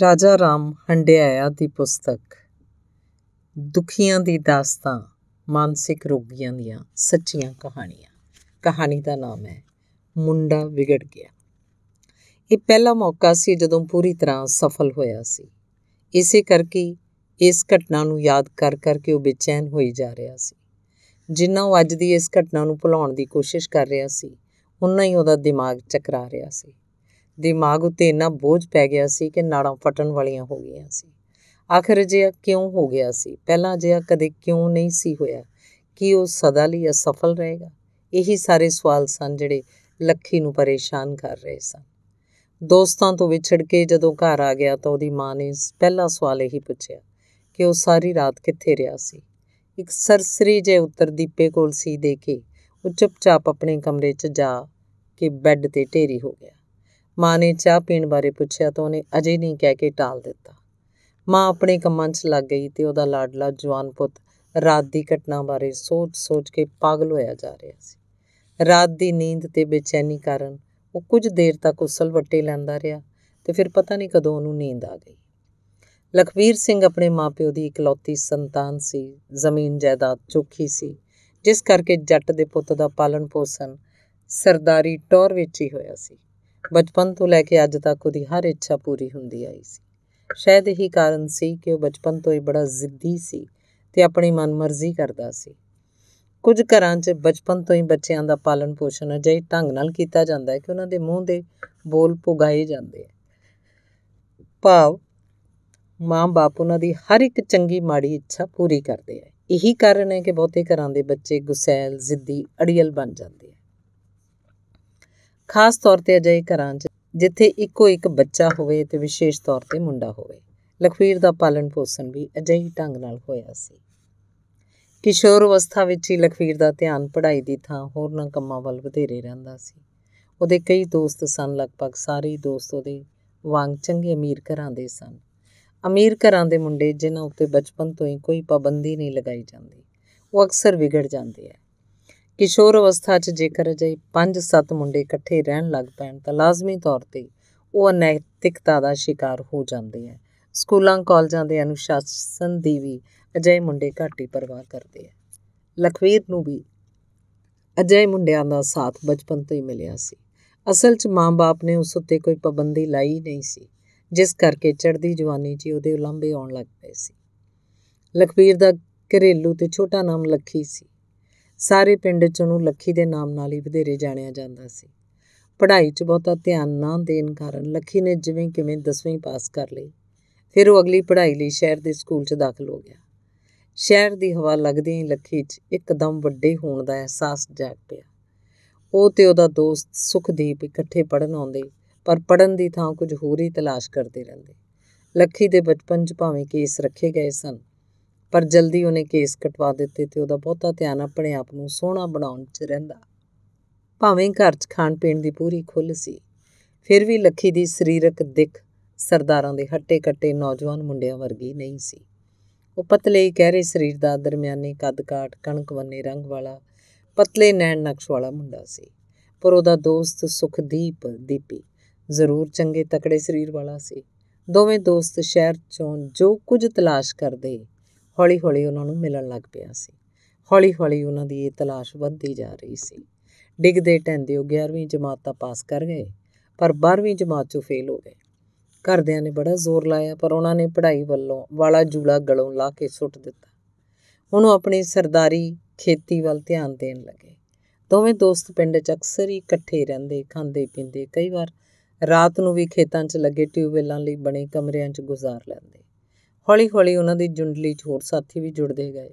ਰਾਜਾ ਰਾਮ ਹੰਡਿਆਇਆ ਦੀ ਪੁਸਤਕ ਦੁਖੀਆਂ ਦੀ ਦਾਸਤਾਂ ਮਾਨਸਿਕ ਰੋਗੀਆਂ ਦੀਆਂ ਸੱਚੀਆਂ ਕਹਾਣੀਆਂ ਕਹਾਣੀ ਦਾ ਨਾਮ ਹੈ ਮੁੰਡਾ ਵਿਗੜ ਗਿਆ ਇਹ ਪਹਿਲਾ ਮੌਕਾ ਸੀ ਜਦੋਂ ਪੂਰੀ ਤਰ੍ਹਾਂ ਸਫਲ ਹੋਇਆ ਸੀ ਇਸੇ ਕਰਕੇ ਇਸ ਘਟਨਾ ਨੂੰ ਯਾਦ ਕਰ ਕਰਕੇ ਉਹ ਬੇਚੈਨ ਹੋਈ ਜਾ ਰਿਹਾ ਸੀ ਜਿੰਨਾ ਉਹ ਅੱਜ ਦੀ ਇਸ ਘਟਨਾ ਨੂੰ ਭੁਲਾਉਣ ਦੀ ਕੋਸ਼ਿਸ਼ ਕਰ ਰਿਹਾ ਸੀ ਉਨਾ ਹੀ ਉਹਦਾ ਦਿਮਾਗ ਚੱਕਰਾ ਰਿਹਾ ਸੀ ਦਿਮਾਗ ਉੱਤੇ ਇੰਨਾ ਬੋਝ ਪੈ ਗਿਆ ਸੀ ਕਿ ਨਾੜਾਂ ਫਟਣ ਵਾਲੀਆਂ ਹੋ ਗਈਆਂ ਸੀ ਆਖਰ ਜਿਹਾ ਕਿਉਂ ਹੋ ਗਿਆ ਸੀ ਪਹਿਲਾਂ ਜਿਹਾ ਕਦੇ ਕਿਉਂ ਨਹੀਂ ਸੀ ਹੋਇਆ ਕਿ ਉਹ ਸਦਾ ਲਈ ਅਸਫਲ ਰਹੇਗਾ ਇਹੀ ਸਾਰੇ ਸਵਾਲ ਸਨ ਜਿਹੜੇ ਲੱਖੀ ਨੂੰ ਪਰੇਸ਼ਾਨ ਕਰ ਰਹੇ ਸਨ ਦੋਸਤਾਂ ਤੋਂ ਵਿਛੜ ਕੇ ਜਦੋਂ ਘਰ ਆ ਗਿਆ ਤਾਂ ਉਹਦੀ ਮਾਂ ਨੇ ਪਹਿਲਾ ਸਵਾਲ ਇਹੀ ਪੁੱਛਿਆ ਕਿ ਉਹ ਸਾਰੀ ਰਾਤ ਕਿੱਥੇ ਰਿਹਾ ਸੀ ਇੱਕ ਸਰਸਰੀ ਜੇ ਉੱਤਰ ਦੀਪੇ ਕੋਲ ਸੀ ਦੇ ਕੇ ਉਹ ਚੁੱਪਚਾਪ ਆਪਣੇ ਕਮਰੇ 'ਚ ਜਾ ਕੇ ਬੈੱਡ ਤੇ ਢੇਰੀ ਹੋ ਗਿਆ ਮਾਂ ਨੇ ਚਾਹ ਪੀਣ ਬਾਰੇ ਪੁੱਛਿਆ ਤਾਂ ਉਹਨੇ ਅਜੇ ਨਹੀਂ ਕਹਿ ਕੇ ਟਾਲ ਦਿੱਤਾ ਮਾਂ ਆਪਣੇ ਕੰਮਾਂ 'ਚ ਲੱਗ ਗਈ ਤੇ ਉਹਦਾ ਲਾਡਲਾ ਜਵਾਨ ਪੁੱਤ ਰਾਤ ਦੀ ਘਟਨਾ ਬਾਰੇ ਸੋਚ-ਸੋਚ ਕੇ ਪਾਗਲ ਹੋਇਆ ਜਾ ਰਿਹਾ ਸੀ ਰਾਤ ਦੀ ਨੀਂਦ ਤੇ ਬੇਚੈਨੀ ਕਾਰਨ ਉਹ ਕੁਝ ਦੇਰ ਤੱਕ ਉਸਲ ਵੱਟੇ ਲੈਂਦਾ ਰਿਹਾ ਤੇ ਫਿਰ ਪਤਾ ਨਹੀਂ ਕਦੋਂ ਉਹਨੂੰ ਨੀਂਦ ਆ ਗਈ ਲਖਵੀਰ ਸਿੰਘ ਆਪਣੇ ਮਾਪਿਓ ਦੀ ਇਕਲੌਤੀ ਸੰਤਾਨ ਸੀ ਜ਼ਮੀਨ ਜਾਇਦਾਦ ਚੋਖੀ ਸੀ ਜਿਸ ਕਰਕੇ ਜੱਟ ਦੇ ਪੁੱਤ ਦਾ ਪਾਲਣ ਪੋਸਣ ਸਰਦਾਰੀ ਟੌਰ ਵਿੱਚ ਹੀ ਹੋਇਆ ਸੀ ਬਚਪਨ ਤੋਂ ਲੈ ਕੇ ਅੱਜ ਤੱਕ ਉਹਦੀ ਹਰ ਇੱਛਾ ਪੂਰੀ ਹੁੰਦੀ ਆਈ ਸੀ ਸ਼ਾਇਦ ਇਹੀ ਕਾਰਨ ਸੀ ਕਿ ਉਹ ਬਚਪਨ ਤੋਂ ਹੀ ਬੜਾ ਜ਼ਿੱਦੀ ਸੀ ਤੇ ਆਪਣੀ ਮਨਮਰਜ਼ੀ ਕਰਦਾ ਸੀ ਕੁਝ ਘਰਾਂ 'ਚ ਬਚਪਨ ਤੋਂ ਹੀ ਬੱਚਿਆਂ ਦਾ ਪਾਲਣ ਪੋਸ਼ਣ ਅਜਿਹੇ ਢੰਗ ਨਾਲ ਕੀਤਾ ਜਾਂਦਾ ਹੈ ਕਿ ਉਹਨਾਂ ਦੇ ਮੂੰਹ ਦੇ ਬੋਲ ਪੁਗਾਏ ਜਾਂਦੇ ਆ ਭਾਵ ਮਾਂ-ਬਾਪ ਉਹਨਾਂ ਦੀ ਹਰ ਇੱਕ ਚੰਗੀ ਮਾੜੀ ਇੱਛਾ ਪੂਰੀ ਕਰਦੇ ਆ ਇਹੀ ਕਾਰਨ ਹੈ ਕਿ ਬਹੁਤੇ ਘਰਾਂ ਦੇ ਬੱਚੇ ਗੁਸੈਲ ਜ਼ਿੱਦੀ ਅੜੀਅਲ ਬਣ ਜਾਂਦੇ ਆ ਖਾਸ ਤੌਰ ਤੇ ਅਜਿਹੇ ਘਰਾਂ 'ਚ ਜਿੱਥੇ ਇੱਕੋ ਇੱਕ ਬੱਚਾ ਹੋਵੇ ਤੇ ਵਿਸ਼ੇਸ਼ ਤੌਰ ਤੇ ਮੁੰਡਾ ਹੋਵੇ ਲਖਵੀਰ ਦਾ ਪਾਲਣ ਪੋਸ਼ਣ ਵੀ ਅਜਿਹੀ ਢੰਗ ਨਾਲ ਹੋਇਆ ਸੀ ਕਿਸ਼ੋਰ ਅਵਸਥਾ ਵਿੱਚ ਹੀ ਲਖਵੀਰ ਦਾ ਧਿਆਨ ਪੜ੍ਹਾਈ ਦੀ ਥਾਂ ਹੋਰਨਾਂ ਕੰਮਾਂ ਵੱਲ ਵਧੇਰੇ ਰਹਿੰਦਾ ਸੀ ਉਹਦੇ ਕਈ ਦੋਸਤ ਸਨ ਲਗਭਗ ਸਾਰੇ ਦੋਸਤ ਉਹਦੇ ਵਾਂਗ ਚੰਗੇ ਅਮੀਰ ਘਰਾਂ ਦੇ ਸਨ ਅਮੀਰ ਘਰਾਂ ਦੇ ਮੁੰਡੇ ਜਿਨ੍ਹਾਂ ਉੱਤੇ ਬਚਪਨ ਤੋਂ ਹੀ ਕੋਈ ਪਾਬੰਦੀ ਨਹੀਂ ਲਗਾਈ ਜਾਂਦੀ ਉਹ ਅਕਸਰ ਵਿਗੜ ਜਾਂਦੇ ਆ ਕਿਸ਼ੋਰ ਅਵਸਥਾ 'ਚ ਜੇਕਰ ਅਜੇ 5-7 ਮੁੰਡੇ ਇਕੱਠੇ ਰਹਿਣ ਲੱਗ ਪੈਣ ਤਾਂ ਲਾਜ਼ਮੀ ਤੌਰ ਤੇ ਉਹ ਅਨੈਤਿਕਤਾ ਦਾ ਸ਼ਿਕਾਰ ਹੋ ਜਾਂਦੇ ਆ ਸਕੂਲਾਂ ਕਾਲਜਾਂ ਦੇ ਅਨੁਸ਼ਾਸਨ ਦੀ ਵੀ ਅਜੇ ਮੁੰਡੇ ਘੱਟ ਹੀ ਪਰਵਾਹ ਕਰਦੇ ਆ ਲਖਵੀਰ ਨੂੰ ਵੀ ਅਜੇ ਮੁੰਡਿਆਂ ਦਾ ਸਾਥ ਬਚਪਨ ਤੋਂ ਹੀ ਮਿਲਿਆ ਸੀ ਅਸਲ 'ਚ ਮਾਂ-ਬਾਪ ਨੇ ਉਸ ਉੱਤੇ ਕੋਈ ਪਾਬੰਦੀ ਲਾਈ ਨਹੀਂ ਸੀ ਜਿਸ ਕਰਕੇ ਚੜ੍ਹਦੀ ਜਵਾਨੀ 'ਚ ਉਹਦੇ ਉਲੰਭੇ ਆਉਣ ਲੱਗ ਪਏ ਸੀ ਲਖਵੀਰ ਦਾ ਘਰੇਲੂ ਤੇ ਛੋਟਾ ਨਾਮ ਲੱਖੀ ਸੀ ਸਾਰੇ ਪਿੰਡ 'ਚ ਉਹਨੂੰ ਲੱਖੀ ਦੇ ਨਾਮ ਨਾਲ ਹੀ ਵਧੇਰੇ ਜਾਣਿਆ ਜਾਂਦਾ ਸੀ ਪੜ੍ਹਾਈ 'ਚ ਬਹੁਤਾ ਧਿਆਨ ਨਾ ਦੇਣ ਕਾਰਨ ਲੱਖੀ ਨੇ ਜਿਵੇਂ ਕਿਵੇਂ 10ਵੀਂ ਪਾਸ ਕਰ ਲਈ ਫਿਰ ਉਹ ਅਗਲੀ ਪੜ੍ਹਾਈ ਲਈ ਸ਼ਹਿਰ ਦੇ ਸਕੂਲ 'ਚ ਦਾਖਲ ਹੋ ਗਿਆ ਸ਼ਹਿਰ ਦੀ ਹਵਾ ਲੱਗਦੀ ਹੀ ਲੱਖੀ 'ਚ ਇੱਕਦਮ ਵੱਡੇ ਹੋਣ ਦਾ ਅਹਿਸਾਸ ਜਾਗ ਪਿਆ ਉਹ ਤੇ ਉਹਦਾ ਦੋਸਤ ਸੁਖਦੀਪ ਇਕੱਠੇ ਪੜਨ ਆਉਂਦੇ ਪਰ ਪੜਨ ਦੀ ਥਾਂ ਕੁਝ ਹੋਰ ਹੀ ਤਲਾਸ਼ ਕਰਦੇ ਰਹਿੰਦੇ ਲੱਖੀ ਦੇ ਬਚਪਨ 'ਚ ਭਾਵੇਂ ਕੇਸ ਰੱਖੇ ਗਏ ਸਨ ਪਰ ਜਲਦੀ ਉਹਨੇ ਕੇਸ ਕਟਵਾ ਦਿੱਤੇ ਤੇ ਉਹਦਾ ਬਹੁਤਾ ਧਿਆਨ ਆਪਣੇ ਆਪ ਨੂੰ ਸੋਹਣਾ ਬਣਾਉਣ 'ਚ ਰਹਿੰਦਾ ਭਾਵੇਂ ਘਰ 'ਚ ਖਾਣ ਪੀਣ ਦੀ ਪੂਰੀ ਖੁੱਲ ਸੀ ਫਿਰ ਵੀ ਲੱਖੀ ਦੀ ਸਰੀਰਕ ਦਿੱਖ ਸਰਦਾਰਾਂ ਦੇ ਹੱਟੇ-ਕੱਟੇ ਨੌਜਵਾਨ ਮੁੰਡਿਆਂ ਵਰਗੀ ਨਹੀਂ ਸੀ ਉਹ ਪਤਲੇ ਗਹਿਰੇ ਸਰੀਰ ਦਾ ਦਰਮਿਆਨੇ ਕੱਦ ਕਾਟ ਕਣਕ ਵੰਨੇ ਰੰਗ ਵਾਲਾ ਪਤਲੇ ਨੈਣ ਨਕਸ਼ ਵਾਲਾ ਮੁੰਡਾ ਸੀ ਪਰ ਉਹਦਾ ਦੋਸਤ ਸੁਖਦੀਪ ਦੀਪੀ ਜ਼ਰੂਰ ਚੰਗੇ ਤਕੜੇ ਸਰੀਰ ਵਾਲਾ ਸੀ ਦੋਵੇਂ ਦੋਸਤ ਸ਼ਹਿਰ ਚੋਂ ਜੋ ਕੁਝ ਤਲਾਸ਼ ਕਰਦੇ ਹੌਲੀ-ਹੌਲੀ ਉਹਨਾਂ ਨੂੰ ਮਿਲਣ ਲੱਗ ਪਿਆ ਸੀ ਹੌਲੀ-ਹੌਲੀ ਉਹਨਾਂ ਦੀ ਇਹ ਤਲਾਸ਼ ਵੱਧਦੀ ਜਾ ਰਹੀ ਸੀ ਡਿੱਗਦੇ ਟੈਂਦੇ ਉਹ 11ਵੀਂ ਜਮਾਤ ਤਾਂ ਪਾਸ ਕਰ ਗਏ ਪਰ 12ਵੀਂ ਜਮਾਤ ਚੋਂ ਫੇਲ ਹੋ ਗਏ ਘਰਦਿਆਂ ਨੇ ਬੜਾ ਜ਼ੋਰ ਲਾਇਆ ਪਰ ਉਹਨਾਂ ਨੇ ਪੜ੍ਹਾਈ ਵੱਲੋਂ ਵਾਲਾ ਜੂਲਾ ਗਲੋਂ ਲਾ ਕੇ ਸੁੱਟ ਦਿੱਤਾ ਹੁਣ ਉਹ ਆਪਣੀ ਸਰਦਾਰੀ ਖੇਤੀ ਵੱਲ ਧਿਆਨ ਦੇਣ ਲੱਗੇ ਦੋਵੇਂ ਦੋਸਤ ਪਿੰਡ 'ਚ ਅਕਸਰ ਹੀ ਇਕੱਠੇ ਰਹਿੰਦੇ ਖਾਂਦੇ ਪੀਂਦੇ ਕਈ ਵਾਰ ਰਾਤ ਨੂੰ ਵੀ ਖੇਤਾਂ 'ਚ ਲੱਗੇ ਟਿਊਬਵੈਲਾਂ ਲਈ ਬਣੇ ਕਮਰਿਆਂ 'ਚ ਗੁਜ਼ਾਰ ਲੈਂਦੇ ਹੌਲੀ-ਹੌਲੀ ਉਹਨਾਂ ਦੀ ਜੁੰਡਲੀ 'ਚ ਹੋਰ ਸਾਥੀ ਵੀ ਜੁੜਦੇ ਗਏ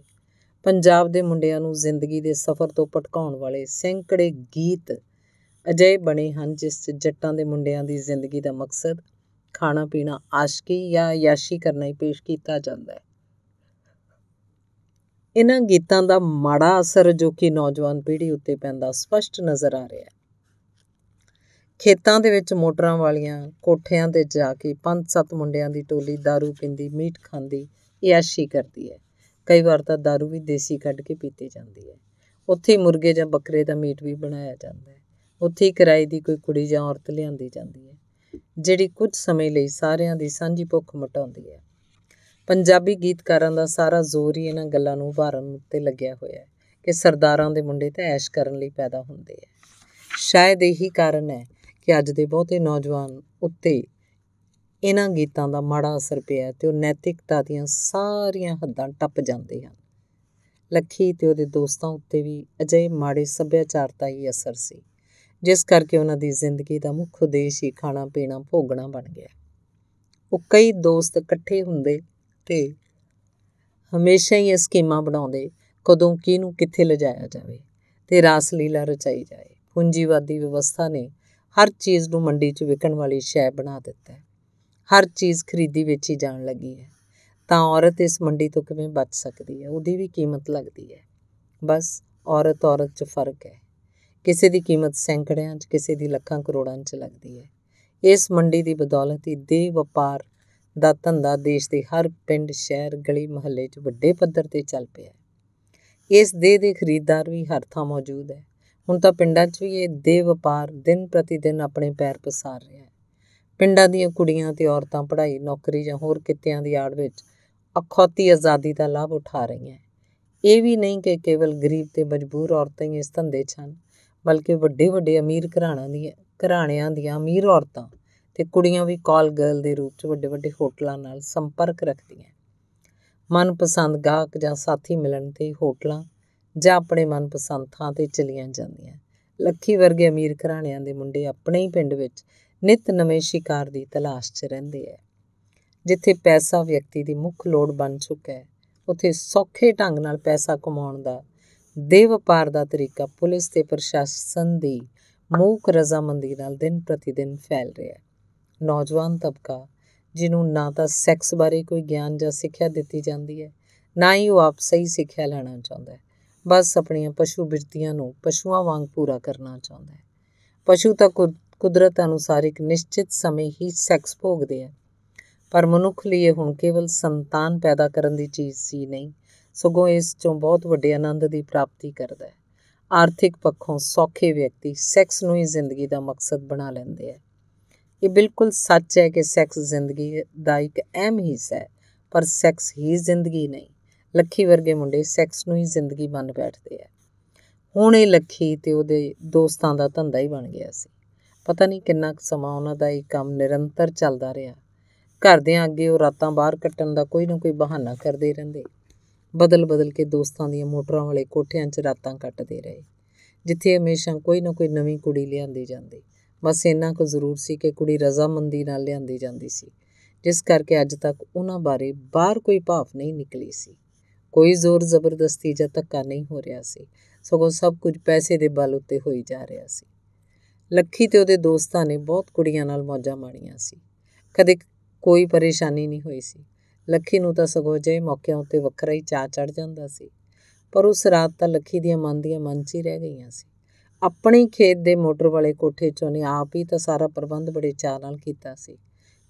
ਪੰਜਾਬ ਦੇ ਮੁੰਡਿਆਂ ਨੂੰ ਜ਼ਿੰਦਗੀ ਦੇ ਸਫ਼ਰ ਤੋਂ ਪਟਕਾਉਣ ਵਾਲੇ ਸੈਂਕੜੇ ਗੀਤ ਅਜੇ ਬਣੇ ਹਨ ਜਿਸ 'ਚ ਜੱਟਾਂ ਦੇ ਮੁੰਡਿਆਂ ਦੀ ਜ਼ਿੰਦਗੀ ਦਾ ਮਕਸਦ ਖਾਣਾ ਪੀਣਾ ਆਸ਼ਕੀ ਜਾਂ ਯਾਸ਼ੀ ਕਰਨਾ ਹੀ ਪੇਸ਼ ਕੀਤਾ ਜਾਂਦਾ ਹੈ ਇਹਨਾਂ ਗੀਤਾਂ ਦਾ ਮਾੜਾ ਅਸਰ ਜੋ ਕਿ ਨੌਜਵਾਨ ਪੀੜ੍ਹੀ ਉੱਤੇ ਪੈਂਦਾ ਸਪਸ਼ਟ ਨਜ਼ਰ ਆ ਰਿਹਾ ਹੈ ਖੇਤਾਂ ਦੇ ਵਿੱਚ ਮੋਟਰਾਂ ਵਾਲੀਆਂ ਕੋਠਿਆਂ 'ਤੇ ਜਾ ਕੇ ਪੰਜ ਸੱਤ ਮੁੰਡਿਆਂ ਦੀ ਟੋਲੀ दारू ਪੀਂਦੀ ਮੀਟ ਖਾਂਦੀ ਯਾਸ਼ੀ ਕਰਦੀ ਹੈ ਕਈ ਵਾਰ ਤਾਂ दारू ਵੀ ਦੇਸੀ ਕੱਢ ਕੇ ਪੀਤੀ ਜਾਂਦੀ ਹੈ ਉੱਥੇ ਹੀ ਮੁਰਗੇ ਜਾਂ ਬੱਕਰੇ ਦਾ ਮੀਟ ਵੀ ਬਣਾਇਆ ਜਾਂਦਾ ਹੈ ਉੱਥੇ ਹੀ ਕਿਰਾਏ ਦੀ ਕੋਈ ਕੁੜੀ ਜਾਂ ਔਰਤ ਲਿਆਂਦੀ ਜਾਂਦੀ ਹੈ ਜਿਹੜੀ ਕੁਝ ਸਮੇਂ ਲਈ ਸਾਰਿਆਂ ਦੀ ਸਾਂਝੀ ਭੁੱਖ ਮਟਾਉਂਦੀ ਹੈ ਪੰਜਾਬੀ ਗੀਤਕਾਰਾਂ ਦਾ ਸਾਰਾ ਜ਼ੋਰ ਹੀ ਇਹਨਾਂ ਗੱਲਾਂ ਨੂੰ ਉਭਾਰਨ ਉੱਤੇ ਲੱਗਿਆ ਹੋਇਆ ਹੈ ਕਿ ਸਰਦਾਰਾਂ ਦੇ ਮੁੰਡੇ ਤਾਂ ਐਸ਼ ਕਰਨ ਲਈ ਪੈਦਾ ਹੁੰਦੇ ਆ ਸ਼ਾਇਦ ਇਹੀ ਕਾਰਨ ਹੈ ਕਿ ਅੱਜ ਦੇ ਬਹੁਤੇ ਨੌਜਵਾਨ ਉੱਤੇ ਇਹਨਾਂ ਗੀਤਾਂ ਦਾ ਮਾੜਾ ਅਸਰ ਪਿਆ ਤੇ ਉਹ ਨੈਤਿਕਤਾ ਦੀਆਂ ਸਾਰੀਆਂ ਹੱਦਾਂ ਟੱਪ ਜਾਂਦੇ ਹਨ ਲੱਖੀ ਤੇ ਉਹਦੇ ਦੋਸਤਾਂ ਉੱਤੇ ਵੀ ਅਜੇ ਮਾੜੇ ਸੱਭਿਆਚਾਰ ਦਾ ਹੀ ਅਸਰ ਸੀ ਜਿਸ ਕਰਕੇ ਉਹਨਾਂ ਦੀ ਜ਼ਿੰਦਗੀ ਦਾ ਮੁੱਖ ਉਦੇਸ਼ ਹੀ ਖਾਣਾ ਪੀਣਾ ਭੋਗਣਾ ਬਣ ਗਿਆ ਉਹ ਕਈ ਦੋਸਤ ਇਕੱਠੇ ਹੁੰਦੇ ਤੇ ਹਮੇਸ਼ਾ ਹੀ ਇਹ ਸਕੀਮਾਂ ਬਣਾਉਂਦੇ ਕਦੋਂ ਕਿਹਨੂੰ ਕਿੱਥੇ ਲਿਜਾਇਆ ਜਾਵੇ ਤੇ ਰਾਸਲੀਲਾ ਰਚਾਈ ਜਾਏ ਪੂੰਜੀਵਾਦੀ ਵਿਵਸਥਾ ਨੇ ਹਰ ਚੀਜ਼ ਨੂੰ ਮੰਡੀ 'ਚ ਵਿਕਣ ਵਾਲੀ ਸ਼ੈ ਬਣਾ ਦਿੱਤਾ ਹੈ ਹਰ ਚੀਜ਼ ਖਰੀਦੀ ਵੇਚੀ ਜਾਣ ਲੱਗੀ ਹੈ ਤਾਂ ਔਰਤ ਇਸ ਮੰਡੀ ਤੋਂ ਕਿਵੇਂ ਬਚ ਸਕਦੀ ਹੈ ਉਹਦੀ ਵੀ ਕੀਮਤ ਲੱਗਦੀ ਹੈ ਬਸ ਔਰਤ ਔਰਤ 'ਚ ਫਰਕ ਹੈ ਕਿਸੇ ਦੀ ਕੀਮਤ ਸੈਂਕੜਿਆਂ 'ਚ ਕਿਸੇ ਦੀ ਲੱਖਾਂ ਕਰੋੜਾਂ 'ਚ ਲੱਗਦੀ ਹੈ ਇਸ ਮੰਡੀ ਦੀ ਬਦੌਲਤ ਹੀ ਦੇ ਵਪਾਰ ਦਾ ਧੰਦਾ ਦੇਸ਼ ਦੇ ਹਰ ਪਿੰਡ ਸ਼ਹਿਰ ਗਲੀ ਮਹੱਲੇ 'ਚ ਵੱਡੇ ਪੱਧਰ ਤੇ ਚੱਲ ਪਿਆ ਹੈ ਇਸ ਦੇ ਦੇ ਖਰੀਦਦਾਰ ਵੀ ਹਰ ਥਾਂ ਮੌਜੂਦ ਹੈ ਹੁਣ ਤਾਂ ਪਿੰਡਾਂ 'ਚ ਵੀ ਇਹ ਦੇ ਵਪਾਰ ਦਿਨ ਪ੍ਰਤੀ ਦਿਨ ਆਪਣੇ ਪੈਰ ਪਸਾਰ ਰਿਹਾ ਹੈ ਪਿੰਡਾਂ ਦੀਆਂ ਕੁੜੀਆਂ ਤੇ ਔਰਤਾਂ ਪੜ੍ਹਾਈ ਨੌਕਰੀ ਜਾਂ ਹੋਰ ਕਿੱਤਿਆਂ ਦੀ ਆੜ ਵਿੱਚ ਅਖੌਤੀ ਆਜ਼ਾਦੀ ਦਾ ਲਾਭ ਉਠਾ ਰਹੀਆਂ ਇਹ ਵੀ ਨਹੀਂ ਕਿ ਕੇਵਲ ਗਰੀਬ ਤੇ ਮਜਬੂਰ ਔਰਤਾਂ ਹੀ ਇਸ ਧੰਦੇ 'ਚ ਹਨ ਬਲਕਿ ਵੱਡੇ ਵੱਡੇ ਅਮੀਰ ਘਰਾਣਿਆਂ ਦੀਆਂ ਘਰਾਣਿਆਂ ਦੀਆਂ ਅਮੀਰ ਔਰਤਾਂ ਤੇ ਕੁੜੀਆਂ ਵੀ ਕਾਲ ਗਰਲ ਦੇ ਰੂਪ 'ਚ ਵੱਡੇ ਵੱਡੇ ਹੋਟਲਾਂ ਨਾਲ ਸੰਪਰਕ ਰੱਖਦੀਆਂ ਮਨਪਸੰਦ ਗਾਹਕ ਜਾਂ ਸਾਥੀ ਮਿਲਣ ਤੇ ਹੋਟਲਾਂ ਜਾਂ ਆਪਣੇ ਮਨਪਸੰਦ ਥਾਂ ਤੇ ਚਲੀਆਂ ਜਾਂਦੀਆਂ ਲੱਖੀ ਵਰਗੇ ਅਮੀਰ ਘਰਾਣਿਆਂ ਦੇ ਮੁੰਡੇ ਆਪਣੇ ਹੀ ਪਿੰਡ ਵਿੱਚ ਨਿਤ ਨਵੇਂ ਸ਼ਿਕਾਰ ਦੀ ਤਲਾਸ਼ 'ਚ ਰਹਿੰਦੇ ਐ ਜਿੱਥੇ ਪੈਸਾ ਵਿਅਕਤੀ ਦੀ ਮੁੱਖ ਲੋੜ ਬਣ ਚੁੱਕਾ ਹੈ ਉਥੇ ਸੌਖੇ ਢੰਗ ਨਾਲ ਪੈਸਾ ਕਮਾਉਣ ਦਾ ਦੇ ਵਪਾਰ ਦਾ ਤਰੀਕਾ ਪੁਲਿਸ ਤੇ ਪ੍ਰਸ਼ਾਸਨ ਦੀ ਮੂਕ ਰਜ਼ਾਮੰਦੀ ਨਾਲ ਦਿਨ ਪ੍ਰਤੀ ਦਿਨ ਫੈਲ ਰਿਹਾ ਹੈ ਨੌਜਵਾਨ ਤਬਕਾ ਜਿਹਨੂੰ ਨਾ ਤਾਂ ਸੈਕਸ ਬਾਰੇ ਕੋਈ ਗਿਆਨ ਜਾਂ ਸਿੱਖਿਆ ਦਿੱਤੀ ਜਾਂਦੀ ਹੈ ਨਾ ਹੀ ਉਹ ਆਪ ਸਹੀ ਸਿੱਖਿਆ ਲੈਣਾ ਚਾਹੁੰਦਾ ਹੈ ਬਸ ਆਪਣੀਆਂ ਪਸ਼ੂ ਬਿਰਤੀਆਂ ਨੂੰ ਪਸ਼ੂਆਂ ਵਾਂਗ ਪੂਰਾ ਕਰਨਾ ਚਾਹੁੰਦਾ ਹੈ ਪਸ਼ੂ ਤਾਂ ਕੁਦਰਤ ਅਨੁਸਾਰ ਇੱਕ ਨਿਸ਼ਚਿਤ ਸਮੇਂ ਹੀ ਸੈਕਸ ਭੋਗਦੇ ਆ ਪਰ ਮਨੁੱਖ ਲਈ ਇਹ ਹੁਣ ਕੇਵਲ ਸੰਤਾਨ ਪੈਦਾ ਕਰਨ ਦੀ ਚੀਜ਼ ਸੀ ਨਹੀਂ ਸਗੋਂ ਇਸ ਤੋਂ ਬਹੁਤ ਵੱਡੇ ਆਨੰਦ ਦੀ ਪ੍ਰਾਪਤੀ ਕਰਦਾ ਹੈ ਆਰਥਿਕ ਪੱਖੋਂ ਸੌਖੇ ਵਿਅਕਤੀ ਸੈਕਸ ਨੂੰ ਹੀ ਜ਼ਿੰਦਗੀ ਦਾ ਮਕਸਦ ਬਣਾ ਲੈਂਦੇ ਆ ਇਹ ਬਿਲਕੁਲ ਸੱਚ ਹੈ ਕਿ ਸੈਕਸ ਜ਼ਿੰਦਗੀ ਦਾ ਇੱਕ ਅਹਿਮ ਹਿੱਸਾ ਹੈ ਪਰ ਸੈਕਸ ਹੀ ਜ਼ਿੰਦਗੀ ਨਹੀਂ ਲੱਖੀ ਵਰਗੇ ਮੁੰਡੇ ਸੈਕਸ ਨੂੰ ਹੀ ਜ਼ਿੰਦਗੀ ਮੰਨ ਬੈਠਦੇ ਆ ਹੁਣ ਇਹ ਲੱਖੀ ਤੇ ਉਹਦੇ ਦੋਸਤਾਂ ਦਾ ਧੰਦਾ ਹੀ ਬਣ ਗਿਆ ਸੀ ਪਤਾ ਨਹੀਂ ਕਿੰਨਾ ਕੁ ਸਮਾਂ ਉਹਨਾਂ ਦਾ ਇਹ ਕੰਮ ਨਿਰੰਤਰ ਚੱਲਦਾ ਰਿਹਾ ਘਰਦਿਆਂ ਅੱਗੇ ਉਹ ਰਾਤਾਂ ਬਾਹਰ ਕੱਟਣ ਦਾ ਕੋਈ ਨਾ ਕੋਈ ਬਹਾਨਾ ਕਰਦੇ ਰਹਿੰਦੇ ਬਦਲ-ਬਦਲ ਕੇ ਦੋਸਤਾਂ ਦੀਆਂ ਮੋਟਰਾਂ ਵਾਲੇ ਕੋਠਿਆਂ 'ਚ ਰਾਤਾਂ ਕੱਟਦੇ ਰਹੇ ਜਿੱਥੇ ਹਮੇਸ਼ਾ ਕੋਈ ਨਾ ਕੋਈ ਨਵੀਂ ਕੁੜੀ ਲਿਆਂਦੀ ਜਾਂਦੀ ਬਸ ਇੰਨਾ ਕੁ ਜ਼ਰੂਰ ਸੀ ਕਿ ਕੁੜੀ ਰਜ਼ਾਮੰਦੀ ਨਾਲ ਲਿਆਂਦੀ ਜਾਂਦੀ ਸੀ ਜਿਸ ਕਰਕੇ ਅੱਜ ਤੱਕ ਉਹਨਾਂ ਬਾਰੇ ਬਾਹਰ ਕੋਈ ਭਾਫ ਨਹੀਂ ਨਿਕਲੀ ਸੀ ਕੋਈ ਜ਼ੋਰ ਜ਼ਬਰਦਸਤੀ ਜਾਂ ਧੱਕਾ ਨਹੀਂ ਹੋ ਰਿਹਾ ਸੀ ਸਗੋਂ ਸਭ ਕੁਝ ਪੈਸੇ ਦੇ ਬਲ ਉੱਤੇ ਹੋਈ ਜਾ ਰਿਹਾ ਸੀ ਲੱਖੀ ਤੇ ਉਹਦੇ ਦੋਸਤਾਂ ਨੇ ਬਹੁਤ ਕੁੜੀਆਂ ਨਾਲ ਮੌਜਾਂ ਮਾਣੀਆਂ ਸੀ ਕਦੇ ਕੋਈ ਪਰੇਸ਼ਾਨੀ ਨਹੀਂ ਹੋਈ ਸੀ ਲੱਖੀ ਨੂੰ ਤਾਂ ਸਗੋਂ ਜੇ ਮੌਕਿਆਂ ਉੱਤੇ ਵੱਖਰਾ ਹੀ ਚਾਹ ਚੜ ਜਾਂਦਾ ਸੀ ਪਰ ਉਸ ਰਾਤ ਤਾਂ ਲੱਖੀ ਦੀਆਂ ਮਨ ਦੀਆਂ ਮਨ 'ਚ ਹੀ ਰਹਿ ਗਈਆਂ ਸੀ ਆਪਣੇ ਖੇਤ ਦੇ ਮੋਟਰ ਵਾਲੇ ਕੋਠੇ 'ਚੋਂ ਨੇ ਆਪ ਹੀ ਤਾਂ ਸਾਰਾ ਪ੍ਰਬੰਧ ਬੜੇ ਚਾਹ ਨਾਲ ਕੀਤਾ ਸੀ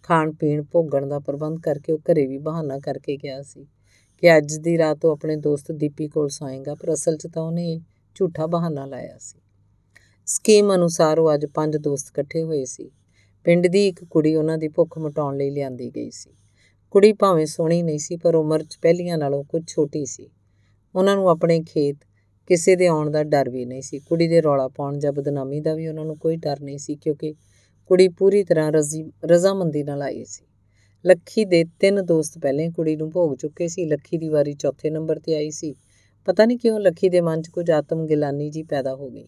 ਖਾਣ ਪੀਣ ਭੋਗਣ ਦਾ ਪ੍ਰਬੰਧ ਕਰਕੇ ਉਹ ਘਰੇ ਵੀ ਬਹਾਨਾ ਕਰਕੇ ਗਿਆ ਸੀ ਕਿ ਅੱਜ ਦੀ ਰਾਤ ਉਹ ਆਪਣੇ ਦੋਸਤ ਦੀਪੀ ਕੋਲ ਸੌਏਗਾ ਪਰ ਅਸਲ 'ਚ ਤਾਂ ਉਹਨੇ ਝੂਠਾ ਬਹਾਨਾ ਲਾਇਆ ਸੀ ਸਕੀਮ ਅਨੁਸਾਰ ਉਹ ਅੱਜ ਪੰਜ ਦੋਸਤ ਇਕੱਠੇ ਹੋਏ ਸੀ ਪਿੰਡ ਦੀ ਇੱਕ ਕੁੜੀ ਉਹਨਾਂ ਦੀ ਭੁੱਖ ਮਿਟਾਉਣ ਲਈ ਲਿਆਂਦੀ ਗਈ ਸੀ ਕੁੜੀ ਭਾਵੇਂ ਸੋਹਣੀ ਨਹੀਂ ਸੀ ਪਰ ਉਮਰ 'ਚ ਪਹਿਲੀਆਂ ਨਾਲੋਂ ਕੁਝ ਛੋਟੀ ਸੀ ਉਹਨਾਂ ਨੂੰ ਆਪਣੇ ਖੇਤ ਕਿਸੇ ਦੇ ਆਉਣ ਦਾ ਡਰ ਵੀ ਨਹੀਂ ਸੀ ਕੁੜੀ ਦੇ ਰੌਲਾ ਪਾਉਣ ਜਾਂ ਬਦਨਾਮੀ ਦਾ ਵੀ ਉਹਨਾਂ ਨੂੰ ਕੋਈ ਡਰ ਨਹੀਂ ਸੀ ਕਿਉਂਕਿ ਕੁੜੀ ਪੂਰੀ ਤਰ੍ਹਾਂ ਰਜ਼ੀ ਰਜ਼ਾਮੰਦੀ ਨਾਲ ਆਈ ਸੀ ਲੱਖੀ ਦੇ ਤਿੰਨ ਦੋਸਤ ਪਹਿਲੇ ਕੁੜੀ ਨੂੰ ਭੋਗ ਚੁੱਕੇ ਸੀ ਲੱਖੀ ਦੀ ਵਾਰੀ ਚੌਥੇ ਨੰਬਰ ਤੇ ਆਈ ਸੀ ਪਤਾ ਨਹੀਂ ਕਿਉਂ ਲੱਖੀ ਦੇ ਮਨ 'ਚ ਕੁਝ ਆਤਮ ਗਿਲਾਨੀ ਜੀ ਪੈਦਾ ਹੋ ਗਈ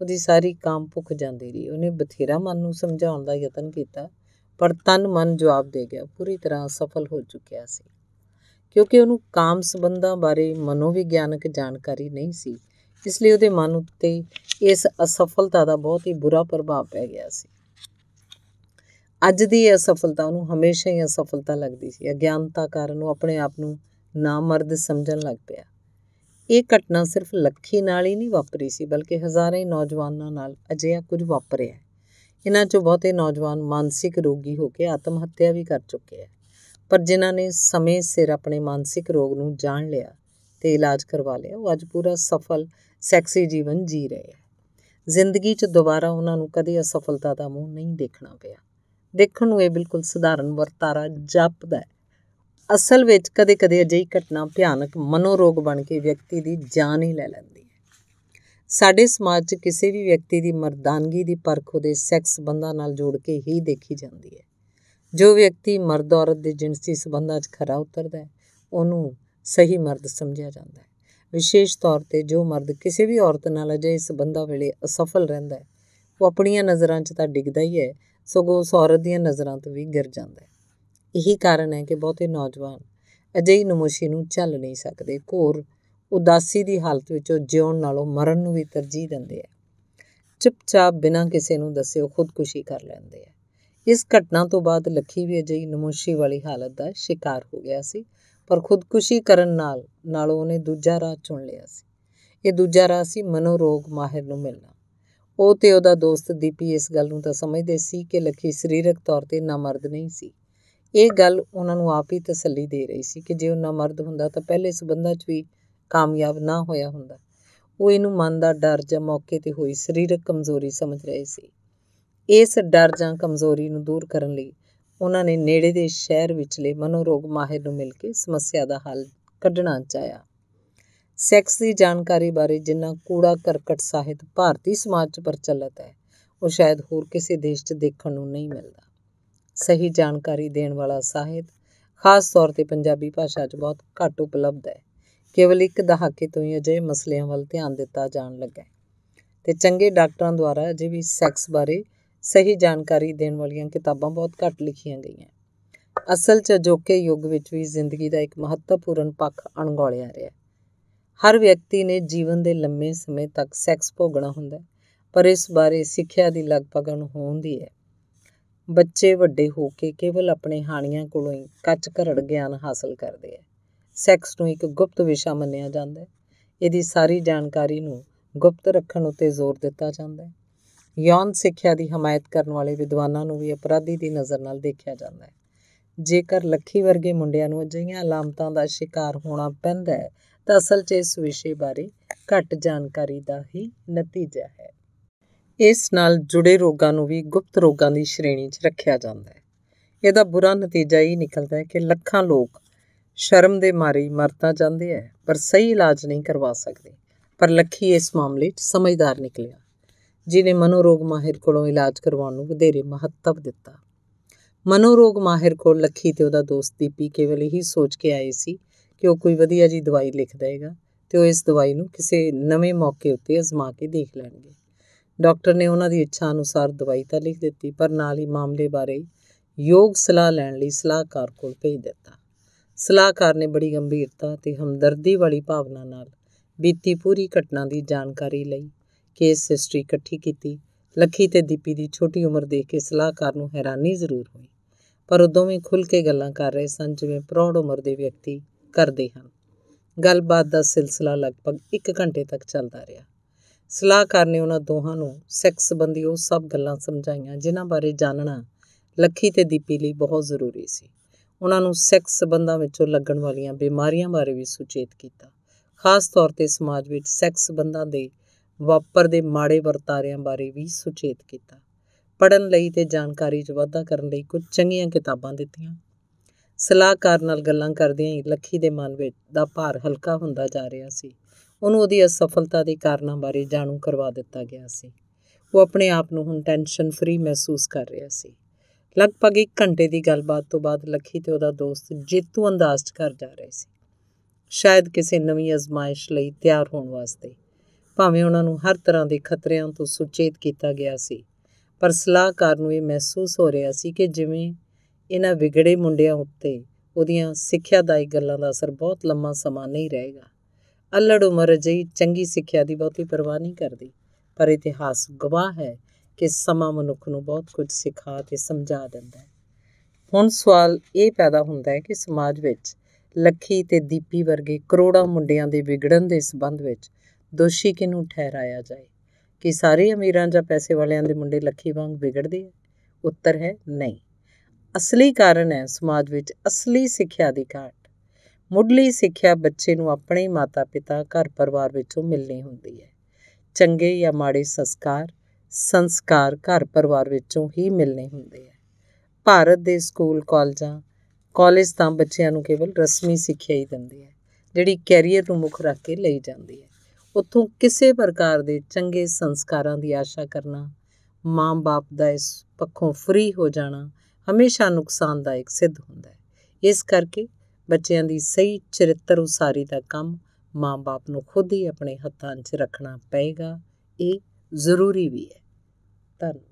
ਉਹਦੀ ਸਾਰੀ ਕਾਮ ਭੁੱਖ ਜਾਂਦੀ ਰਹੀ ਉਹਨੇ ਬਥੇਰਾ ਮਨ ਨੂੰ ਸਮਝਾਉਣ ਦਾ ਯਤਨ ਕੀਤਾ ਪਰ ਤਨ ਮਨ ਜਵਾਬ ਦੇ ਗਿਆ ਪੂਰੀ ਤਰ੍ਹਾਂ ਸਫਲ ਹੋ ਚੁੱਕਿਆ ਸੀ ਕਿਉਂਕਿ ਉਹਨੂੰ ਕਾਮ ਸੰਬੰਧਾਂ ਬਾਰੇ ਮਨੋਵਿਗਿਆਨਕ ਜਾਣਕਾਰੀ ਨਹੀਂ ਸੀ ਇਸ ਲਈ ਉਹਦੇ ਮਨ ਉੱਤੇ ਇਸ ਅਸਫਲਤਾ ਦਾ ਬਹੁਤ ਹੀ ਬੁਰਾ ਪ੍ਰਭਾਵ ਪੈ ਗਿਆ ਸੀ ਅੱਜ ਦੀ ਅਸਫਲਤਾ ਉਹਨੂੰ ਹਮੇਸ਼ਾ ਹੀ ਅਸਫਲਤਾ ਲੱਗਦੀ ਸੀ ਅਗਿਆਨਤਾ ਕਾਰਨ ਉਹ ਆਪਣੇ ਆਪ ਨੂੰ ਨਾਮਰਦ ਸਮਝਣ ਲੱਗ ਪਿਆ ਇਹ ਘਟਨਾ ਸਿਰਫ ਲੱਖੀ ਨਾਲ ਹੀ ਨਹੀਂ ਵਾਪਰੀ ਸੀ ਬਲਕਿ ਹਜ਼ਾਰਾਂ ਹੀ ਨੌਜਵਾਨਾਂ ਨਾਲ ਅਜਿਹਾ ਕੁਝ ਵਾਪਰਿਆ ਇਹਨਾਂ ਚੋਂ ਬਹੁਤੇ ਨੌਜਵਾਨ ਮਾਨਸਿਕ ਰੋਗੀ ਹੋ ਕੇ ਆਤਮ ਹੱਤਿਆ ਵੀ ਕਰ ਚੁੱਕੇ ਆ ਪਰ ਜਿਨ੍ਹਾਂ ਨੇ ਸਮੇਂ ਸਿਰ ਆਪਣੇ ਮਾਨਸਿਕ ਰੋਗ ਨੂੰ ਜਾਣ ਲਿਆ ਤੇ ਇਲਾਜ ਕਰਵਾ ਲਿਆ ਉਹ ਅੱਜ ਪੂਰਾ ਸਫਲ ਸੈਕਸੀ ਜੀਵਨ ਜੀ ਰਹੇ ਆ ਜ਼ਿੰਦਗੀ 'ਚ ਦੁਬਾਰਾ ਉਹਨਾਂ ਨੂੰ ਕਦੇ ਅਸਫਲਤਾ ਦਾ ਮੂੰਹ ਨਹੀਂ ਦੇਖਣਾ ਪਿਆ ਦੇਖਣ ਨੂੰ ਇਹ ਬਿਲਕੁਲ ਸਧਾਰਨ ਵਰਤਾਰਾ ਜਾਪਦਾ ਹੈ ਅਸਲ ਵਿੱਚ ਕਦੇ-ਕਦੇ ਅਜਿਹੀ ਘਟਨਾ ਭਿਆਨਕ ਮਨੋਰੋਗ ਬਣ ਕੇ ਵਿਅਕਤੀ ਦੀ ਜਾਨ ਹੀ ਲੈ ਲੈਂਦੀ ਹੈ ਸਾਡੇ ਸਮਾਜ 'ਚ ਕਿਸੇ ਵੀ ਵਿਅਕਤੀ ਦੀ ਮਰਦਾਨਗੀ ਦੀ ਪਰਖ ਉਹਦੇ ਸੈਕਸ ਸੰਬੰਧਾਂ ਨਾਲ ਜੋੜ ਕੇ ਹੀ ਦੇਖੀ ਜਾਂਦੀ ਹੈ ਜੋ ਵਿਅਕਤੀ ਮਰਦ ਔਰਤ ਦੇ ਜਿੰਸੀ ਸੰਬੰਧਾਂ 'ਚ ਖਰਾ ਉਤਰਦਾ ਹੈ ਉਹਨੂੰ ਸਹੀ ਮਰਦ ਸਮਝਿਆ ਜਾਂਦਾ ਹੈ ਵਿਸ਼ੇਸ਼ ਤੌਰ ਤੇ ਜੋ ਮਰਦ ਕਿਸੇ ਵੀ ਔਰਤ ਨਾਲ ਅਜਿਹੇ ਸੰਬੰਧਾਂ ਵੇਲੇ ਅਸਫਲ ਰਹਿੰਦਾ ਹੈ ਉਹ ਆਪਣੀਆਂ ਨਜ਼ਰਾਂ 'ਚ ਤਾਂ ਡਿੱਗਦਾ ਹੀ ਹੈ ਸਗੋਂ ਉਸ ਔਰਤ ਦੀਆਂ ਨਜ਼ਰਾਂ ਤੋਂ ਵੀ ਗਿਰ ਜਾਂਦਾ ਹੈ ਇਹੀ ਕਾਰਨ ਹੈ ਕਿ ਬਹੁਤੇ ਨੌਜਵਾਨ ਅਜਿਹੀ ਨਮੋਸ਼ੀ ਨੂੰ ਚੱਲ ਨਹੀਂ ਸਕਦੇ ਘੋਰ ਉਦਾਸੀ ਦੀ ਹਾਲਤ ਵਿੱਚ ਉਹ ਜਿਉਣ ਨਾਲੋਂ ਮਰਨ ਨੂੰ ਵੀ ਤਰਜੀਹ ਦਿੰਦੇ ਆ ਚੁੱਪਚਾਪ ਬਿਨਾਂ ਕਿਸੇ ਨੂੰ ਦੱਸਿਓ ਖੁਦਕੁਸ਼ੀ ਕਰ ਲੈਂਦੇ ਆ ਇਸ ਘਟਨਾ ਤੋਂ ਬਾਅਦ ਲੱਖੀ ਵੀ ਅਜਿਹੀ ਨਮੋਸ਼ੀ ਵਾਲੀ ਹਾਲਤ ਦਾ ਸ਼ਿਕਾਰ ਹੋ ਗਿਆ ਸੀ ਪਰ ਖੁਦਕੁਸ਼ੀ ਕਰਨ ਨਾਲ ਨਾਲੋਂ ਉਹਨੇ ਦੂਜਾ ਰਾਹ ਚੁਣ ਲਿਆ ਸੀ ਇਹ ਦੂਜਾ ਰਾਹ ਸੀ ਮਨੋਰੋਗ ਮਾਹਿਰ ਨੂੰ ਮਿਲਣਾ ਉਹ ਤੇ ਉਹਦਾ ਦੋਸਤ ਦੀਪੀ ਇਸ ਗੱਲ ਨੂੰ ਤਾਂ ਸਮਝਦੇ ਸੀ ਕਿ ਲੱਖੀ ਸਰੀਰਕ ਤੌਰ ਤੇ ਨਾ ਮਰਦ ਨਹੀਂ ਸੀ ਇਹ ਗੱਲ ਉਹਨਾਂ ਨੂੰ ਆਪ ਹੀ ਤਸੱਲੀ ਦੇ ਰਹੀ ਸੀ ਕਿ ਜੇ ਉਹ ਨਾ ਮਰਦ ਹੁੰਦਾ ਤਾਂ ਪਹਿਲੇ ਸਬੰਧਾਂ 'ਚ ਵੀ ਕਾਮਯਾਬ ਨਾ ਹੋਇਆ ਹੁੰਦਾ ਉਹ ਇਹਨੂੰ ਮਨ ਦਾ ਡਰ ਜਾਂ ਮੌਕੇ ਤੇ ਹੋਈ ਸਰੀਰਕ ਕਮਜ਼ੋਰੀ ਸਮਝ ਰਹੇ ਸੀ ਇਸ ਡਰ ਜਾਂ ਕਮਜ਼ੋਰੀ ਨੂੰ ਦੂਰ ਕਰਨ ਲਈ ਉਹਨਾਂ ਨੇ ਨੇੜੇ ਦੇ ਸ਼ਹਿਰ ਵਿੱਚਲੇ ਮਨੋਰੋਗ ਮਾਹਿਰ ਨੂੰ ਮਿਲ ਕੇ ਸਮੱਸਿਆ ਦਾ ਹੱਲ ਕੱਢਣਾ ਚਾਹਿਆ ਸੈਕਸ ਦੀ ਜਾਣਕਾਰੀ ਬਾਰੇ ਜਿੰਨਾ ਕੂੜਾ ਕਰਕਟ ਸਾਹਿਤ ਭਾਰਤੀ ਸਮਾਜ 'ਚ ਪ੍ਰਚਲਿਤ ਹੈ ਉਹ ਸ਼ਾਇਦ ਹੋਰ ਕਿਸੇ ਦੇਸ਼ 'ਚ ਦੇਖਣ ਨੂੰ ਨਹੀਂ ਮਿਲਦਾ ਸਹੀ ਜਾਣਕਾਰੀ ਦੇਣ ਵਾਲਾ ਸਾਹਿਤ ਖਾਸ ਤੌਰ ਤੇ ਪੰਜਾਬੀ ਭਾਸ਼ਾ 'ਚ ਬਹੁਤ ਘੱਟ ਉਪਲਬਧ ਹੈ ਕੇਵਲ ਇੱਕ ਦਹਾਕੇ ਤੋਂ ਹੀ ਅਜੇ ਮਸਲਿਆਂ ਵੱਲ ਧਿਆਨ ਦਿੱਤਾ ਜਾਣ ਲੱਗਾ ਤੇ ਚੰਗੇ ਡਾਕਟਰਾਂ ਦੁਆਰਾ ਅਜੇ ਵੀ ਸੈਕਸ ਬਾਰੇ ਸਹੀ ਜਾਣਕਾਰੀ ਦੇਣ ਵਾਲੀਆਂ ਕਿਤਾਬਾਂ ਬਹੁਤ ਘੱਟ ਲਿਖੀਆਂ ਗਈਆਂ ਅਸਲ 'ਚ ਜੋਕੇ ਯੁੱਗ ਵਿੱਚ ਵੀ ਜ਼ਿੰਦਗੀ ਦਾ ਇੱਕ ਮਹੱਤਵਪੂਰਨ ਪੱਖ ਅਣਗੌਲਿਆ ਰਿਹਾ ਹਰ ਵਿਅਕਤੀ ਨੇ ਜੀਵਨ ਦੇ ਲੰਮੇ ਸਮੇਂ ਤੱਕ ਸੈਕਸ ਭੋਗਣਾ ਹੁੰਦਾ ਹੈ ਪਰ ਇਸ ਬਾਰੇ ਸਿੱਖਿਆ ਦੀ ਲਗਭਗ ਅਣਹੋਂਦੀ ਹੈ ਬੱਚੇ ਵੱਡੇ ਹੋ ਕੇ ਕੇਵਲ ਆਪਣੇ ਹਾਣੀਆਂ ਕੋਲੋਂ ਹੀ ਕੱਚ ਘਰੜ ਗਿਆਨ ਹਾਸਲ ਕਰਦੇ ਹੈ ਸੈਕਸ ਨੂੰ ਇੱਕ ਗੁਪਤ ਵਿਸ਼ਾ ਮੰਨਿਆ ਜਾਂਦਾ ਹੈ ਇਹਦੀ ਸਾਰੀ ਜਾਣਕਾਰੀ ਨੂੰ ਗੁਪਤ ਰੱਖਣ ਉਤੇ ਜ਼ੋਰ ਦਿੱਤਾ ਜਾਂਦਾ ਹੈ ਯੌਨ ਸਿੱਖਿਆ ਦੀ ਹਮਾਇਤ ਕਰਨ ਵਾਲੇ ਵਿਦਵਾਨਾਂ ਨੂੰ ਵੀ ਅਪਰਾਧੀ ਦੀ ਨਜ਼ਰ ਨਾਲ ਦੇਖਿਆ ਜਾਂਦਾ ਹੈ ਜੇਕਰ ਲੱਖੀ ਵਰਗੇ ਮੁੰਡਿਆਂ ਨੂੰ ਅਜਿਹੀਆਂ ਲਾਮਤਾਂ ਦਾ ਸ਼ਿਕਾਰ ਹੋਣਾ ਪੈਂਦਾ ਹੈ ਤਾਂ ਅਸਲ 'ਚ ਇਸ ਵਿਸ਼ੇ ਬਾਰੇ ਘੱਟ ਜਾਣਕਾਰੀ ਦਾ ਹੀ ਨਤੀਜਾ ਹੈ ਇਸ ਨਾਲ ਜੁੜੇ ਰੋਗਾਂ ਨੂੰ ਵੀ ਗੁਪਤ ਰੋਗਾਂ ਦੀ ਸ਼੍ਰੇਣੀ 'ਚ ਰੱਖਿਆ ਜਾਂਦਾ ਹੈ ਇਹਦਾ ਬੁਰਾ ਨਤੀਜਾ ਇਹ ਨਿਕਲਦਾ ਹੈ ਕਿ ਲੱਖਾਂ ਲੋਕ ਸ਼ਰਮ ਦੇ ਮਾਰੇ ਮਰਤਾ ਜਾਂਦੇ ਆ ਪਰ ਸਹੀ ਇਲਾਜ ਨਹੀਂ ਕਰਵਾ ਸਕਦੇ ਪਰ ਲੱਖੀ ਇਸ ਮਾਮਲੇ 'ਚ ਸਮਝਦਾਰ ਨਿਕਲਿਆ ਜਿਨੇ ਮਨੋਰੋਗ ਮਾਹਿਰ ਕੋਲੋਂ ਇਲਾਜ ਕਰਵਾਉਣ ਨੂੰ ਵਧੇਰੇ ਮਹੱਤਵ ਦਿੱਤਾ ਮਨੋਰੋਗ ਮਾਹਿਰ ਕੋਲ ਲੱਖੀ ਤੇ ਉਹਦਾ ਦੋਸਤ ਦੀਪੀ ਕੇਵਲ ਇਹੀ ਸੋਚ ਕੇ ਆਏ ਸੀ ਕਿ ਉਹ ਕੋਈ ਵਧੀਆ ਜੀ ਦਵਾਈ ਲਿਖ ਦੇਗਾ ਤੇ ਉਹ ਇਸ ਦਵਾਈ ਨੂੰ ਕਿਸੇ ਨਵੇਂ ਮੌਕੇ ਉੱਤੇ ਅਜ਼ਮਾ ਕੇ ਦੇਖ ਲੈਣਗੇ ਡਾਕਟਰ ਨੇ ਉਹਨਾਂ ਦੀ ਇੱਛਾ ਅਨੁਸਾਰ ਦਵਾਈ ਤਾਂ ਲਿਖ ਦਿੱਤੀ ਪਰ ਨਾਲ ਹੀ ਮਾਮਲੇ ਬਾਰੇ ਯੋਗ ਸਲਾਹ ਲੈਣ ਲਈ ਸਲਾਹਕਾਰ ਕੋਲ ਭੇਜ ਦਿੱਤਾ ਸਲਾਹਕਾਰ ਨੇ ਬੜੀ ਗੰਭੀਰਤਾ ਤੇ ਹਮਦਰਦੀ ਵਾਲੀ ਭਾਵਨਾ ਨਾਲ ਬੀਤੀ ਪੂਰੀ ਘਟਨਾ ਦੀ ਜਾਣਕਾਰੀ ਲਈ ਕੇਸ ਹਿਸਟਰੀ ਇਕੱਠੀ ਕੀਤੀ ਲੱਖੀ ਤੇ ਦੀਪੀ ਦੀ ਛੋਟੀ ਉਮਰ ਦੇਖ ਕੇ ਸਲਾਹਕਾਰ ਨੂੰ ਹੈਰਾਨੀ ਜ਼ਰੂਰ ਹੋਈ ਪਰ ਉਹ ਦੋਵੇਂ ਖੁੱਲ ਕੇ ਗੱਲਾਂ ਕਰ ਰਹੇ ਸਨ ਜਿਵੇਂ ਪ੍ਰੌੜ ਉਮਰ ਦੇ ਵਿਅਕਤੀ ਕਰਦੇ ਹਨ ਗੱਲਬਾਤ ਦਾ ਸਿਲਸਿਲਾ ਲਗਭਗ 1 ਘੰਟੇ ਤੱਕ ਚੱਲਦਾ ਰਿਹਾ ਸਲਾਹਕਾਰ ਨੇ ਉਹਨਾਂ ਦੋਹਾਂ ਨੂੰ ਸੈਕਸ ਸੰਬੰਧੀ ਉਹ ਸਭ ਗੱਲਾਂ ਸਮਝਾਈਆਂ ਜਿਨ੍ਹਾਂ ਬਾਰੇ ਜਾਣਨਾ ਲੱਖੀ ਤੇ ਦੀਪੀ ਲਈ ਬਹੁਤ ਜ਼ਰੂਰੀ ਸੀ ਉਹਨਾਂ ਨੂੰ ਸੈਕਸ ਸੰਬੰਧਾਂ ਵਿੱਚੋਂ ਲੱਗਣ ਵਾਲੀਆਂ ਬਿਮਾਰੀਆਂ ਬਾਰੇ ਵੀ ਸੁਚੇਤ ਕੀਤਾ ਖਾਸ ਤੌਰ ਤੇ ਸਮਾਜ ਵਿੱਚ ਸੈਕਸ ਸੰਬੰਧਾਂ ਦੇ ਵਾਪਰਦੇ ਮਾੜੇ ਵਰਤਾਰਿਆਂ ਬਾਰੇ ਵੀ ਸੁਚੇਤ ਕੀਤਾ ਪੜਨ ਲਈ ਤੇ ਜਾਣਕਾਰੀ 'ਚ ਵਾਧਾ ਕਰਨ ਲਈ ਕੁਝ ਚੰਗੀਆਂ ਕਿਤਾਬਾਂ ਦਿੱਤੀਆਂ ਸਲਾਹਕਾਰ ਨਾਲ ਗੱਲਾਂ ਕਰਦਿਆਂ ਹੀ ਲੱਖੀ ਦੇ ਮਨ ਵਿੱਚ ਦਾ ਭਾਰ ਹਲਕਾ ਹੁੰਦਾ ਜਾ ਰਿਹਾ ਸੀ ਉਹਨੂੰ ਉਹਦੀ ਅਸਫਲਤਾ ਦੇ ਕਾਰਨਾਂ ਬਾਰੇ ਜਾਣੂ ਕਰਵਾ ਦਿੱਤਾ ਗਿਆ ਸੀ ਉਹ ਆਪਣੇ ਆਪ ਨੂੰ ਹੁਣ ਟੈਨਸ਼ਨ ਫ੍ਰੀ ਮਹਿਸੂਸ ਕਰ ਰਿਹਾ ਸੀ ਲਗਭਗ 1 ਘੰਟੇ ਦੀ ਗੱਲਬਾਤ ਤੋਂ ਬਾਅਦ ਲੱਖੀ ਤੇ ਉਹਦਾ ਦੋਸਤ ਜੇਤੂ ਅੰਦਾਜ਼ਟ ਕਰ ਜਾ ਰਹੇ ਸੀ ਸ਼ਾਇਦ ਕਿਸੇ ਨਵੀਂ ਅਜ਼ਮਾਇਸ਼ ਲਈ ਤਿਆਰ ਹੋਣ ਵਾਸਤੇ ਭਾਵੇਂ ਉਹਨਾਂ ਨੂੰ ਹਰ ਤਰ੍ਹਾਂ ਦੇ ਖਤਰਿਆਂ ਤੋਂ ਸੁਚੇਤ ਕੀਤਾ ਗਿਆ ਸੀ ਪਰ ਸਲਾਹਕਾਰ ਨੂੰ ਇਹ ਮਹਿਸੂਸ ਹੋ ਰਿਹਾ ਸੀ ਕਿ ਜਿਵੇਂ ਇਹਨਾਂ ਵਿਗੜੇ ਮੁੰਡਿਆਂ ਉੱਤੇ ਉਹਦੀਆਂ ਸਿੱਖਿਆਦਾਇਕ ਗੱਲਾਂ ਦਾ ਅਸਰ ਬਹੁਤ ਲੰਮਾ ਸਮਾਂ ਨਹੀਂ ਰਹੇਗਾ ਅਲੜ ਉਮਰ ਜਈ ਚੰਗੀ ਸਿੱਖਿਆ ਦੀ ਬਹੁਤੀ ਪਰਵਾਹ ਨਹੀਂ ਕਰਦੀ ਪਰ ਇਤਿਹਾਸ ਗਵਾਹ ਹੈ ਕਿ ਸਮਾਂ ਮਨੁੱਖ ਨੂੰ ਬਹੁਤ ਕੁਝ ਸਿਖਾ ਤੇ ਸਮਝਾ ਦਿੰਦਾ ਹੈ ਹੁਣ ਸਵਾਲ ਇਹ ਪੈਦਾ ਹੁੰਦਾ ਹੈ ਕਿ ਸਮਾਜ ਵਿੱਚ ਲੱਖੀ ਤੇ ਦੀਪੀ ਵਰਗੇ ਕਰੋੜਾਂ ਮੁੰਡਿਆਂ ਦੇ ਵਿਗੜਨ ਦੇ ਸਬੰਧ ਵਿੱਚ ਦੋਸ਼ੀ ਕਿਨੂੰ ਠਹਿਰਾਇਆ ਜਾਏ ਕਿ ਸਾਰੇ ਅਮੀਰਾਂ ਜਾਂ ਪੈਸੇ ਵਾਲਿਆਂ ਦੇ ਮੁੰਡੇ ਲੱਖੀ ਵਾਂਗ ਵਿਗੜਦੇ ਉੱਤਰ ਹੈ ਨਹੀਂ ਅਸਲੀ ਕਾਰਨ ਹੈ ਸਮਾਜ ਵਿੱਚ ਅਸਲੀ ਸਿੱਖਿਆ ਦੀ ਘਾਟ ਮੁੱਢਲੀ ਸਿੱਖਿਆ ਬੱਚੇ ਨੂੰ ਆਪਣੇ ਮਾਤਾ-ਪਿਤਾ ਘਰ ਪਰਿਵਾਰ ਵਿੱਚੋਂ ਮਿਲਣੀ ਹੁੰਦੀ ਹੈ ਚੰਗੇ ਜਾਂ ਮਾੜੇ ਸੰਸਕਾਰ ਸੰਸਕਾਰ ਘਰ ਪਰਿਵਾਰ ਵਿੱਚੋਂ ਹੀ ਮਿਲਣੇ ਹੁੰਦੇ ਹੈ ਭਾਰਤ ਦੇ ਸਕੂਲ ਕਾਲਜਾਂ ਕਾਲਜ ਤਾਂ ਬੱਚਿਆਂ ਨੂੰ ਕੇਵਲ ਰਸਮੀ ਸਿੱਖਿਆ ਹੀ ਦਿੰਦੇ ਹੈ ਜਿਹੜੀ ਕੈਰੀਅਰ ਨੂੰ ਮੁੱਖ ਰੱਖ ਕੇ ਲਈ ਜਾਂਦੀ ਹੈ ਉੱਥੋਂ ਕਿਸੇ ਪ੍ਰਕਾਰ ਦੇ ਚੰਗੇ ਸੰਸਕਾਰਾਂ ਦੀ ਆਸ਼ਾ ਕਰਨਾ ਮਾਂ-ਬਾਪ ਦਾ ਇਸ ਪੱਖੋਂ ਫ੍ਰੀ ਹੋ ਜਾਣਾ ਹਮੇਸ਼ਾ ਨੁਕਸਾਨਦਾਇਕ ਸਿੱਧ ਹੁੰਦਾ ਹੈ ਇਸ ਕਰਕੇ ਬੱਚਿਆਂ ਦੀ ਸਹੀ ਚਰਿੱਤਰ ਉਸਾਰੀ ਦਾ ਕੰਮ ਮਾਂ-ਬਾਪ ਨੂੰ ਖੁਦ ਹੀ ਆਪਣੇ ਹੱਥਾਂ 'ਚ ਰੱਖਣਾ ਪਏਗਾ ਇਹ ਜ਼ਰੂਰੀ ਵੀ ਹੈ ਧੰਨਵਾਦ